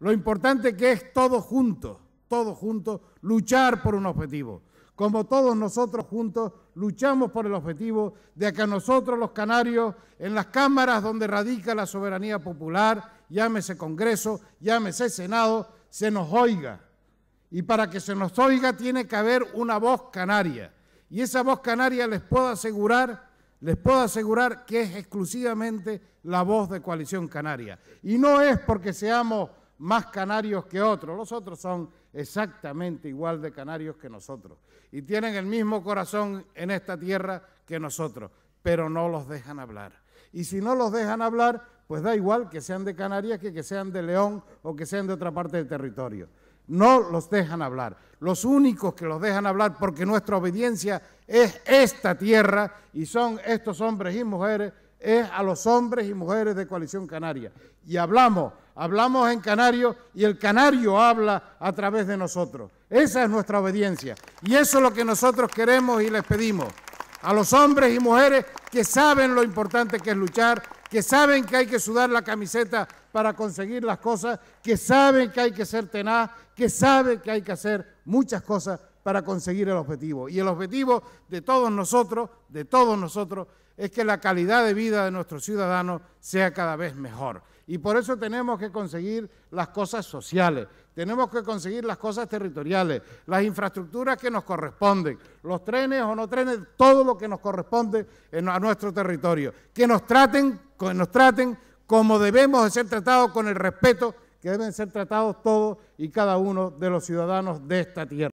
Lo importante que es todos juntos, todos juntos, luchar por un objetivo. Como todos nosotros juntos luchamos por el objetivo de que a nosotros los canarios, en las cámaras donde radica la soberanía popular, llámese Congreso, llámese Senado, se nos oiga. Y para que se nos oiga tiene que haber una voz canaria. Y esa voz canaria les puedo asegurar, les puedo asegurar que es exclusivamente la voz de Coalición Canaria. Y no es porque seamos más canarios que otros. Los otros son exactamente igual de canarios que nosotros. Y tienen el mismo corazón en esta tierra que nosotros, pero no los dejan hablar. Y si no los dejan hablar, pues da igual que sean de Canarias que que sean de León o que sean de otra parte del territorio. No los dejan hablar. Los únicos que los dejan hablar porque nuestra obediencia es esta tierra y son estos hombres y mujeres es a los hombres y mujeres de Coalición Canaria. Y hablamos, hablamos en canario y el canario habla a través de nosotros. Esa es nuestra obediencia y eso es lo que nosotros queremos y les pedimos. A los hombres y mujeres que saben lo importante que es luchar, que saben que hay que sudar la camiseta para conseguir las cosas, que saben que hay que ser tenaz, que saben que hay que hacer muchas cosas para conseguir el objetivo. Y el objetivo de todos nosotros, de todos nosotros, es que la calidad de vida de nuestros ciudadanos sea cada vez mejor. Y por eso tenemos que conseguir las cosas sociales, tenemos que conseguir las cosas territoriales, las infraestructuras que nos corresponden, los trenes o no trenes, todo lo que nos corresponde en, a nuestro territorio. Que nos traten, que nos traten como debemos de ser tratados con el respeto que deben ser tratados todos y cada uno de los ciudadanos de esta tierra.